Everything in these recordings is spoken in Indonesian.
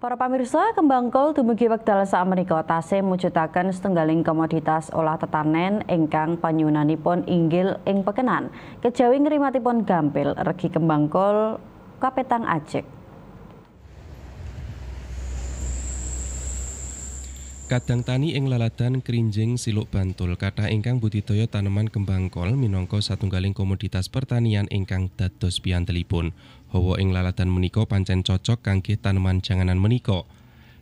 Para pemirsa kembang kol tumbuh dalam wekdal sakmenika tasih menciptakan setenggaling komoditas olah tetanen ingkang pon inggil ing pekenan. Kejawi ngrimatipun gampil regi kembang kol kapetang ajek. Kadang tani ing laladan kerincing siluk bantul engkang ingkang budidaya tanaman kembang kol minangka satunggaling komoditas pertanian ingkang dados piantelipun. Hawa ing laladan menika pancen cocok kangge tanaman janganan menika.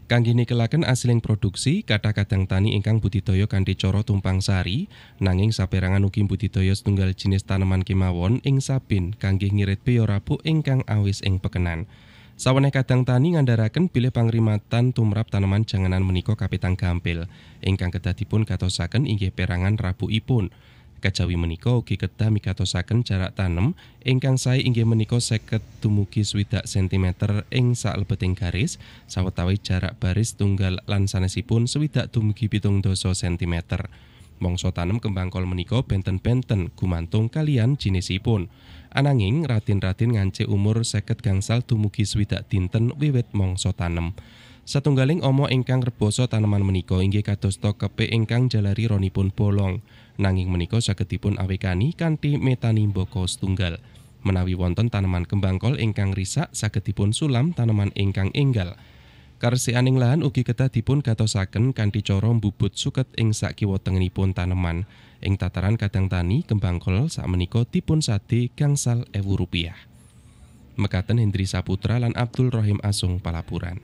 Kangge nikelaken asiling produksi, kata kadang tani ingkang budidaya kanthi cara tumpang sari, nanging saperangan ugi budidaya setunggal jenis tanaman kemawon ing sabin kangge ngirit biya rabuk ingkang awis ing pekenan. Saweneh kadang tani ngandaraken bilih pangrimatan tumrap tanaman janganan menika kapitang gampil ingkang kedadipun katosaken inggih perangan rabukipun. Kejawi menika ugi kedah migatosaken jarak tanem ingkang sae inggih menika seket dumugi swidak cm ing lepeting garis sawetawis jarak baris tunggal lan sanesipun swidak dumugi pitung doso cm mongso tanem kembang kol menika benten-benten gumantung kalian jinisipun. Ananging ratin-ratin ngance umur seket gangsal tumuki swidak dinten wiwit mongso tanem. Satunggaling omo ingkang reboso tanaman meniko inggih kadosta kepe ingkang jalari ronipun bolong. Nanging meniko saged dipun awekani metani boko setunggal. Menawi wonten tanaman kembang kol ingkang risak saged sulam tanaman ingkang enggal. Karsianing lahan ugi ketah dipun gatosaken kanthi cara mbubut suket ing sak kiwa tengenipun taneman. Ing tataran kadang tani kembang kol sakmenika dipun sade gangsal ewu rupiah. Mekaten Hendri Saputra lan Abdul Rohim Asung Palapuran.